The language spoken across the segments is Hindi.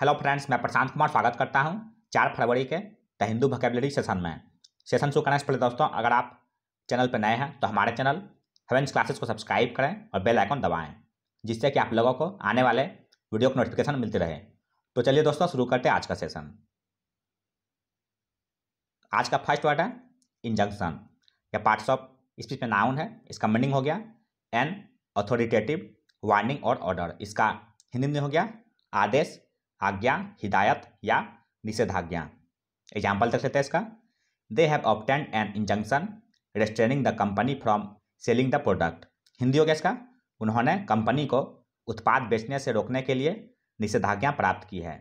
हेलो फ्रेंड्स मैं प्रशांत कुमार स्वागत करता हूं चार फरवरी के द हिंदू वकेबलरी सेशन में सेशन शुरू करने से पहले दोस्तों अगर आप चैनल पर नए हैं तो हमारे चैनल हेवेंस क्लासेस को सब्सक्राइब करें और बेल आइकन दबाएं जिससे कि आप लोगों को आने वाले वीडियो को नोटिफिकेशन मिलती रहे तो चलिए दोस्तों शुरू करते आज का सेशन आज का फर्स्ट वर्ड है इंजंक्शन या पार्ट्स ऑफ स्पीच में नाउन है इसका मीनिंग हो गया एन ऑथोरिटेटिव वार्निंग और ऑर्डर इसका हिंदी में हो गया आदेश आज्ञा हिदायत या निषेधाज्ञा एग्जाम्पल देख लेते हैं इसका they have obtained an injunction restraining the company from selling the product Hindi हो गया इसका उन्होंने कंपनी को उत्पाद बेचने से रोकने के लिए निषेधाज्ञा प्राप्त की है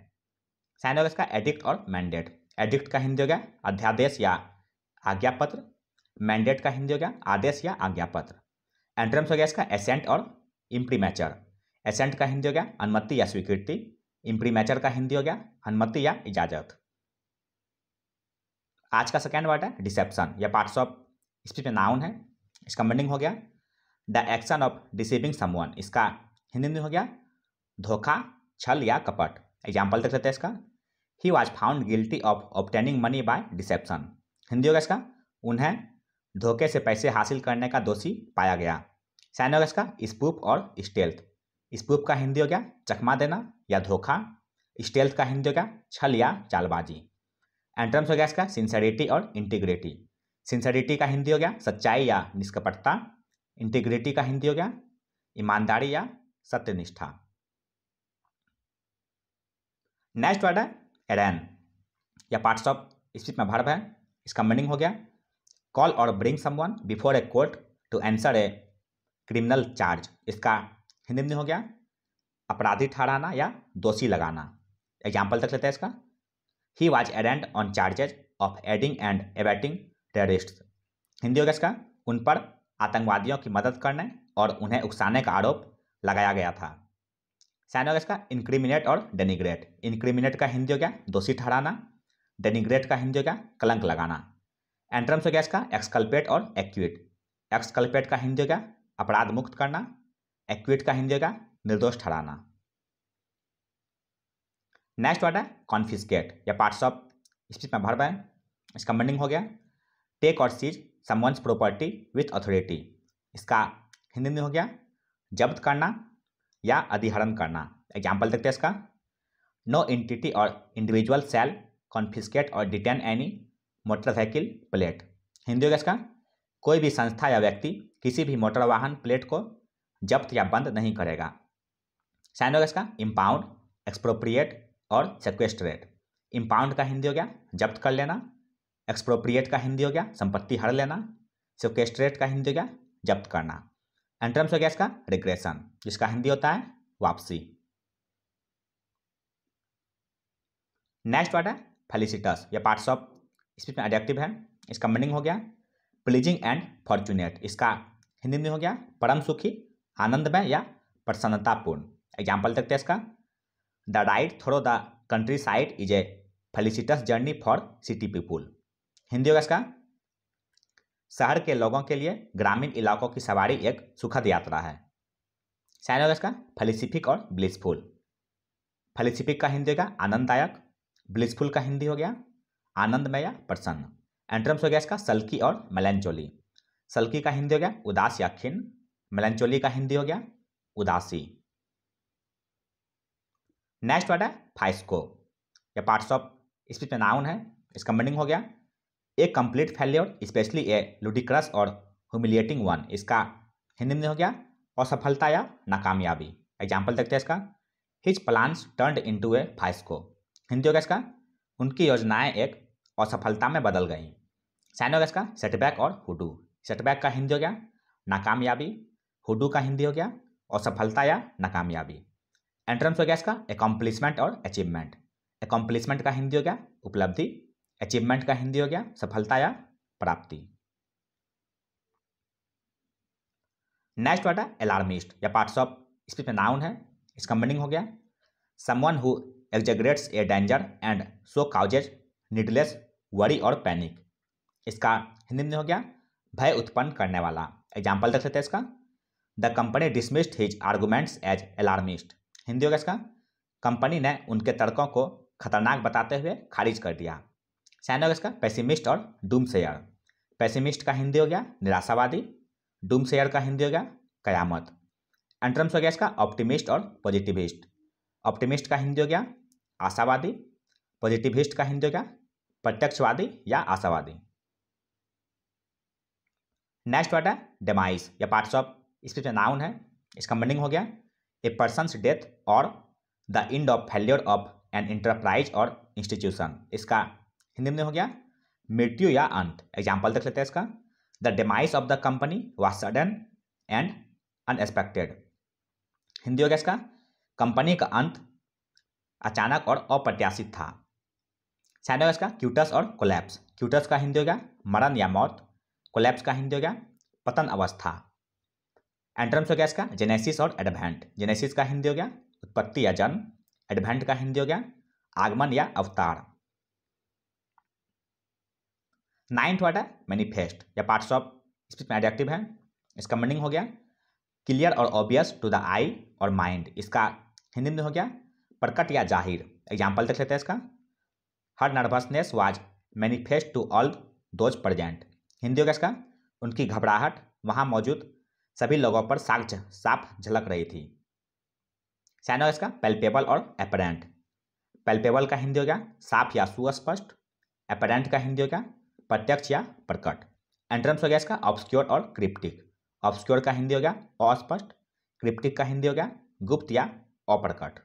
साइन हो गया इसका एडिक्ट और मैंडेट एडिक्ट का हिंदी हो गया अध्यादेश या आज्ञापत्र मैंडेट का हिंदी हो गया आदेश या आज्ञापत्र एंट्रम्स हो गया इसका एसेंट और इम्प्रीमेचर एसेंट का हिंदी हो गया अनुमति या स्वीकृति इम्प्रीमेचर का हिंदी हो गया अनुमति या इजाजत आज का सेकेंड वर्ड है डिसेप्शन यह पार्ट्स ऑफ स्पीच में नाउन है इसका मीनिंग हो गया the action of deceiving someone इसका हिंदी में हो गया धोखा छल या कपट एग्जाम्पल देख लेते हैं इसका he was found guilty of obtaining money by deception Hindi गया इसका उन्हें धोखे से पैसे हासिल करने का दोषी पाया गया हो गया इसका स्पूप और स्टेल्थ स्पूप का हिंदी हो गया चकमा देना या धोखा स्टेल्थ का हिंदी का छल या चालबाजी एंट्रम्स हो गया इसका सिंसेरिटी और इंटीग्रिटी सिंसेरिटी का हिंदी हो गया सच्चाई या निष्कपटता इंटीग्रिटी का हिंदी हो गया ईमानदारी या सत्यनिष्ठा नेक्स्ट वर्ड है एरैन या पार्ट्स ऑफ स्पीच में भर्व है इसका मीनिंग हो गया कॉल और bring someone before a court to answer a criminal charge इसका हिंदी में हो गया अपराधी ठहराना या दोषी लगाना एग्जाम्पल तक लेते हैं इसका he was arraigned on charges of aiding and abetting terrorist Hindi हो गया इसका उन पर आतंकवादियों की मदद करने और उन्हें उकसाने का आरोप लगाया गया था साइन हो गया इसका इंक्रीमिनेट और डेनिग्रेट इनक्रिमिनेट का हिंदी हो गया दोषी ठहराना डेनिग्रेट का हिंदी हो गया कलंक लगाना एंट्रम्स हो गया इसका एक्सकल्पेट और एक्यूट एक्सकल्पेट का हिंदी हो गया अपराध मुक्त करना एक्यूट का हिंदी हो गया निर्दोष ठहराना नेक्स्ट वर्ड है कॉन्फिस्केट या पार्ट्स ऑफ स्पीच में भर पाए इसका मंडिंग हो गया टेक और seize someone's property with authority इसका हिंदी में हो गया जब्त करना या अधिहरण करना एग्जाम्पल देखते हैं इसका नो इंटिटी और इंडिविजुअल सेल कॉन्फिस्केट और detain any motor vehicle plate Hindi हो गया इसका कोई भी संस्था या व्यक्ति किसी भी मोटर वाहन प्लेट को जब्त या बंद नहीं करेगा साइन होगा इसका इम्पाउंड एक्सप्रोप्रिएट और सेक्वेस्ट्रेट इम्पाउंड का हिंदी हो गया जब्त कर लेना एक्सप्रोप्रिएट का हिंदी हो गया संपत्ति हर लेना सेक्वेस्ट्रेट का हिंदी हो गया जब्त करना एंट्रम्स हो गया इसका रिग्रेशन जिसका हिंदी होता है वापसी नेक्स्ट वर्ड है फेलिसिटस या पार्ट्स ऑफ इसमें एडेक्टिव है इसका मीनिंग हो गया प्लीजिंग एंड फॉर्चुनेट इसका हिंदी में हो गया परम सुखी आनंदमय या प्रसन्नतापूर्ण एग्जाम्पल देखते हैं इसका the ride through the country side is a felicitous journey for city people Hindi होगा इसका शहर के लोगों के लिए ग्रामीण इलाकों की सवारी एक सुखद यात्रा है शायद होगा इसका फेलिसिफिक और ब्लिसफुल फेलिसिफिक का हिंदी होगा आनंददायक ब्लिसफुल का हिंदी हो गया आनंदमय या प्रसन्न एंट्रम्स हो गया इसका सल्की और मलनचोली सल्की का हिंदी हो गया उदास या खिन मलनचोली का हिंदी हो गया उदासी नेक्स्ट वर्ड है फाइस्को ये पार्ट्स ऑफ स्पीच में नाउन है इसका मीनिंग हो गया a complete failure especially a ludicrous और ह्यूमिलिएटिंग वन इसका हिंदी में हो गया असफलता या नाकामयाबी एग्जाम्पल देखते हैं इसका his plans turned into a fiasco Hindi हो गया इसका उनकी योजनाएं एक असफलता में बदल गई साइन हो गया इसका सेटबैक और हुडू सेटबैक का हिंदी हो गया नाकामयाबी हुडू का हिंदी हो गया असफलता या नाकामयाबी एंट्रेंस हो गया इसका एकम्प्लिसमेंट और अचीवमेंट एकम्प्लिसमेंट का हिंदी हो गया उपलब्धि अचीवमेंट का हिंदी हो गया सफलता या प्राप्ति नेक्स्ट वर्ड है अलार्मिस्ट या पार्ट्स ऑफ स्पीच में नाउन है इसका मीनिंग हो गया someone who exaggerates a danger and so causes needless worry और पैनिक इसका हिंदी में हो गया भय उत्पन्न करने वाला एग्जाम्पल देख सकते हैं इसका the company dismissed his arguments as alarmist Hindi हो गया इसका कंपनी ने उनके तर्कों को खतरनाक बताते हुए खारिज कर दिया सैन हो गया इसका पैसिमिस्ट और डूम सेयर पैसिमिस्ट का हिंदी हो गया निराशावादी डूम सेयर का हिंदी हो गया कयामत एंट्रम्स हो गया इसका ऑप्टिमिस्ट और पॉजिटिविस्ट ऑप्टिमिस्ट का हिंदी हो गया आशावादी पॉजिटिविस्ट का हिंदी हो गया प्रत्यक्षवादी या आशावादी नेक्स्ट वर्ड है डेमाइस या पार्ट्स ऑफ इसके जो नाउन है इसका मीनिंग हो गया ए पर्सनस डेथ और the end of failure of an enterprise और इंस्टीट्यूशन इसका हिंदी में हो गया मृत्यु या अंत एग्जाम्पल देख लेते हैं इसका the demise of the company was sudden and unexpected Hindi हो गया इसका कंपनी का अंत अचानक और अप्रत्याशित था साइड होगा इसका क्यूटस और कोलैप्स क्यूटस का हिंदी हो गया मरण या मौत कोलैप्स का हिंदी हो गया पतन अवस्था एंट्रम्स हो गया इसका जेनेसिस और एडवेंट जेनेसिस का हिंदी हो गया उत्पत्ति या जन्म एडवेंट का हिंदी हो गया आगमन या अवतार नाइन्थ वर्ड है मैनिफेस्ट या पार्ट्स ऑफ स्पीच में एडेक्टिव है इसका मीनिंग हो गया क्लियर और ऑब्वियस टू द आई और माइंड इसका हिंदी में हो गया प्रकट या जाहिर एग्जाम्पल देख लेते हैं इसका her nervousness was manifest to all those present Hindi हो गया इसका उनकी घबराहट वहाँ मौजूद सभी लोगों पर साक्ष साफ झलक रही थी सैनो इसका पेल्पेबल और एपरेंट पेल्पेबल का हिंदी हो गया साफ या सुस्पष्ट एपरेंट का हिंदी हो गया प्रत्यक्ष या प्रकट एंट्रम्स हो गया इसका ऑब्सक्योर और क्रिप्टिक ऑब्सक्योर का हिंदी हो गया अस्पष्ट क्रिप्टिक का हिंदी हो गया गुप्त या अप्रकट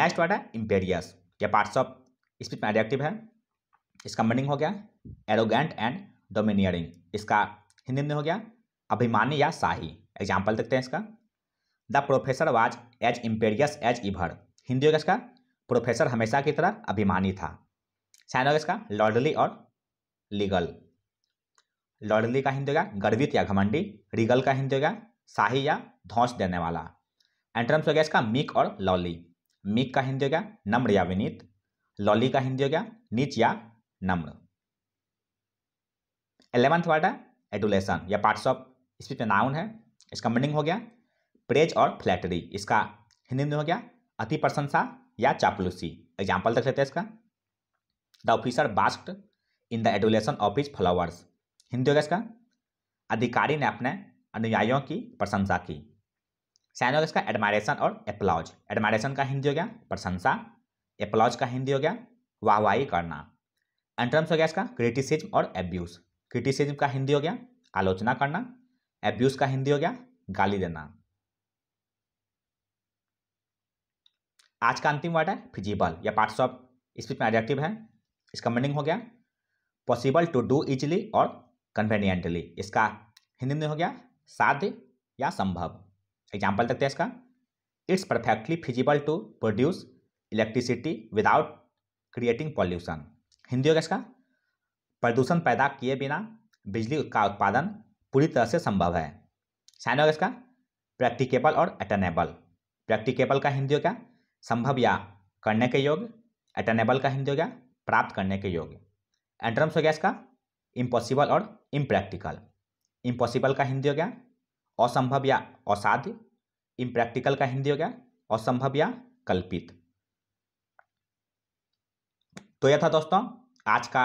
नेक्स्ट वर्ड है इंपेरियस ये पार्ट्स ऑफ स्पीच में एडेक्टिव है इसका मीनिंग हो गया एरोगेंट एंड डोमिनियरिंग इसका हिंदी में हो गया अभिमानी या शाही एग्जाम्पल देखते हैं इसका the professor was as imperious as ever Hindi होगा इसका प्रोफेसर हमेशा की तरह अभिमानी था साइन होगा इसका लॉर्डली और लीगल लॉर्डली का हिंदी होगा गर्वित या घमंडी रिगल का हिंदी होगा शाही या धौस देने वाला एंट्रम्स हो गया इसका मिक और लॉली मिक का हिंदी हो गया नम्र या विनीत लॉली का हिंदी हो गया नीच या नम्र एलेवंथ वर्ड है एडुलेसन या पार्ट्स ऑफ स्पीच में नाउन है इसका मीनिंग हो गया प्रेज और फ्लैटरी इसका हिंदी में हो गया अति प्रशंसा या चापलूसी एग्जाम्पल देख लेते हैं इसका the officer basked in the adulation of his followers Hindi हो गया इसका अधिकारी ने अपने अनुयायियों की प्रशंसा की साइन हो गया इसका एडमायरेशन और एप्लाउज एडमायरेशन का हिंदी हो गया प्रशंसा एप्लाउज का हिंदी हो गया वाहवाही करना एंट्रम्स हो गया इसका क्रिटिसिज्म और एब्यूज़ क्रिटिसिज्म का हिंदी हो गया आलोचना करना एब्यूज का हिंदी हो गया गाली देना आज का अंतिम वर्ड है फिजिबल या पार्ट्स ऑफ स्पीच में एडजेक्टिव है इसका मीनिंग हो गया पॉसिबल टू डू इजली और कन्वीनियंटली इसका हिंदी में हो गया साध्य या संभव एग्जाम्पल देखते हैं इसका it's perfectly feasible to produce electricity without creating pollution Hindi हो गया इसका प्रदूषण पैदा किए बिना बिजली का उत्पादन पूरी तरह से संभव है साइन हो इसका प्रैक्टिकेबल और अटेनेबल प्रैक्टिकेबल का हिंदी हो गया संभव या करने के योग अटेनेबल का हिंदी हो गया प्राप्त करने के योग एंट्रम्स हो गया इसका इम्पॉसिबल और इम्प्रैक्टिकल इम्पॉसिबल का हिंदी हो गया असंभव या असाध्य इम्प्रैक्टिकल का हिंदी हो गया असंभव या कल्पित तो यह था दोस्तों आज का